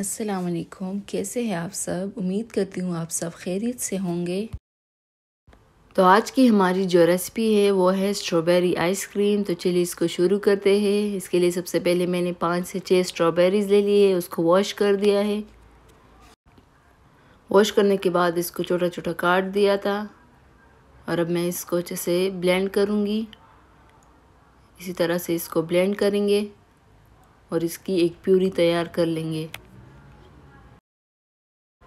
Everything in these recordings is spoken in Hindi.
अस्सलाम वालेकुम कैसे हैं आप सब उम्मीद करती हूँ आप सब खैरियत से होंगे तो आज की हमारी जो रेसिपी है वो है स्ट्रॉबेरी आइसक्रीम तो चलिए इसको शुरू करते हैं इसके लिए सबसे पहले मैंने पाँच से छः स्ट्रॉबेरीज़ ले लिए उसको वॉश कर दिया है वॉश करने के बाद इसको छोटा छोटा काट दिया था और अब मैं इसको अच्छे से ब्लेंड करूँगी इसी तरह से इसको ब्लेंड करेंगे और इसकी एक प्यूरी तैयार कर लेंगे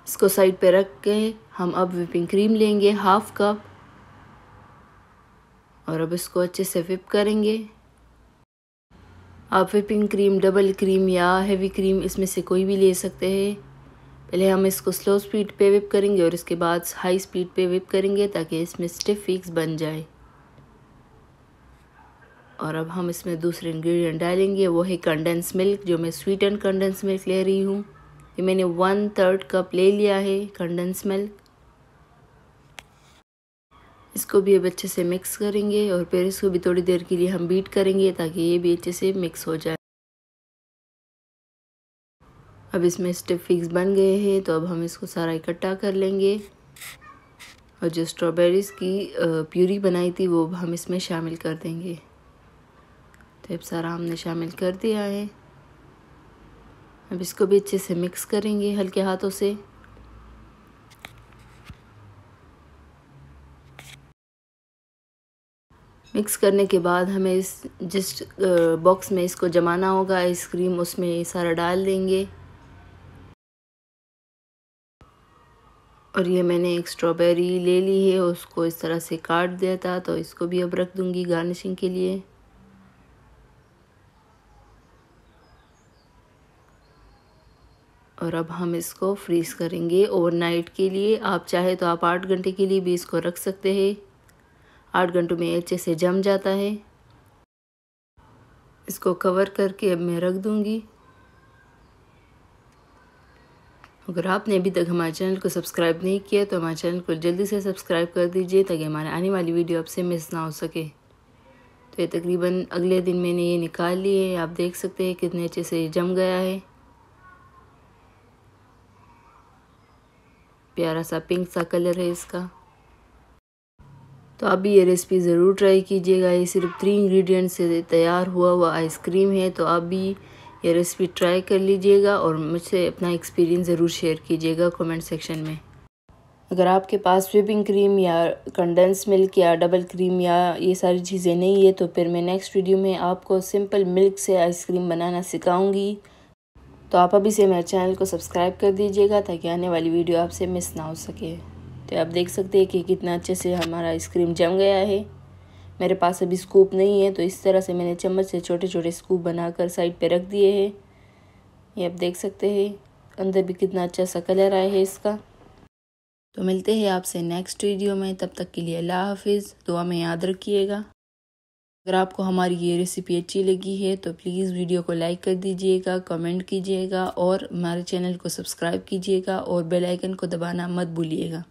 इसको साइड पे रख के हम अब विपिंग क्रीम लेंगे हाफ कप और अब इसको अच्छे से विप करेंगे आप विपिंग क्रीम डबल क्रीम या हेवी क्रीम इसमें से कोई भी ले सकते हैं पहले हम इसको स्लो स्पीड पे विप करेंगे और इसके बाद हाई स्पीड पे विप करेंगे ताकि इसमें स्टिफ फिक्स बन जाए और अब हम इसमें दूसरे इंग्रेडिएंट डालेंगे वो है कंडेंस मिल्क जो मैं स्वीट एंड कंडेंस मिल्क ले रही हूँ ये मैंने वन थर्ड कप ले लिया है कंडेंस मिल्क इसको भी अब अच्छे से मिक्स करेंगे और फिर इसको भी थोड़ी देर के लिए हम बीट करेंगे ताकि ये भी अच्छे से मिक्स हो जाए अब इसमें स्टेप फिक्स बन गए हैं तो अब हम इसको सारा इकट्ठा कर लेंगे और जो स्ट्रॉबेरीज़ की प्यूरी बनाई थी वो हम इसमें शामिल कर देंगे तो अब सारा हमने शामिल कर दिया है अब इसको भी अच्छे से मिक्स करेंगे हल्के हाथों से मिक्स करने के बाद हमें इस जिस बॉक्स में इसको जमाना होगा आइसक्रीम उसमें सारा डाल देंगे और ये मैंने एक स्ट्रॉबेरी ले ली है उसको इस तरह से काट दिया था तो इसको भी अब रख दूँगी गार्निशिंग के लिए और अब हम इसको फ्रीज़ करेंगे ओवरनाइट के लिए आप चाहे तो आप आठ घंटे के लिए भी इसको रख सकते हैं आठ घंटों में अच्छे से जम जाता है इसको कवर करके अब मैं रख दूँगी अगर आपने अभी तक हमारे चैनल को सब्सक्राइब नहीं किया तो हमारे चैनल को जल्दी से सब्सक्राइब कर दीजिए ताकि हमारे आने वाली वीडियो आपसे मिस ना हो सके तो ये तकरीबन अगले दिन मैंने ये निकाल लिए आप देख सकते हैं कितने अच्छे से जम गया है प्यारा सा पिंक सा कलर है इसका तो आप भी ये रेसिपी ज़रूर ट्राई कीजिएगा ये सिर्फ थ्री इंग्रेडिएंट से तैयार हुआ हुआ आइसक्रीम है तो आप भी ये रेसिपी ट्राई कर लीजिएगा और मुझसे अपना एक्सपीरियंस ज़रूर शेयर कीजिएगा कमेंट सेक्शन में अगर आपके पास व्हिपिंग क्रीम या कंडेंस मिल्क या डबल क्रीम या ये सारी चीज़ें नहीं है तो फिर मैं नेक्स्ट वीडियो में आपको सिंपल मिल्क से आइसक्रीम बनाना सिखाऊंगी तो आप अभी से मेरे चैनल को सब्सक्राइब कर दीजिएगा ताकि आने वाली वीडियो आपसे मिस ना हो सके तो आप देख सकते हैं कि कितना अच्छे से हमारा आइसक्रीम जम गया है मेरे पास अभी स्कूप नहीं है तो इस तरह से मैंने चम्मच से छोटे छोटे स्कूप बनाकर साइड पे रख दिए हैं ये आप देख सकते हैं अंदर भी कितना अच्छा सा कलर आया है इसका तो मिलते हैं आपसे नेक्स्ट वीडियो में तब तक के लिए अल्लाह हाफिज़ दुआ में याद रखिएगा अगर आपको हमारी ये रेसिपी अच्छी लगी है तो प्लीज़ वीडियो को लाइक कर दीजिएगा कमेंट कीजिएगा और हमारे चैनल को सब्सक्राइब कीजिएगा और बेल आइकन को दबाना मत भूलिएगा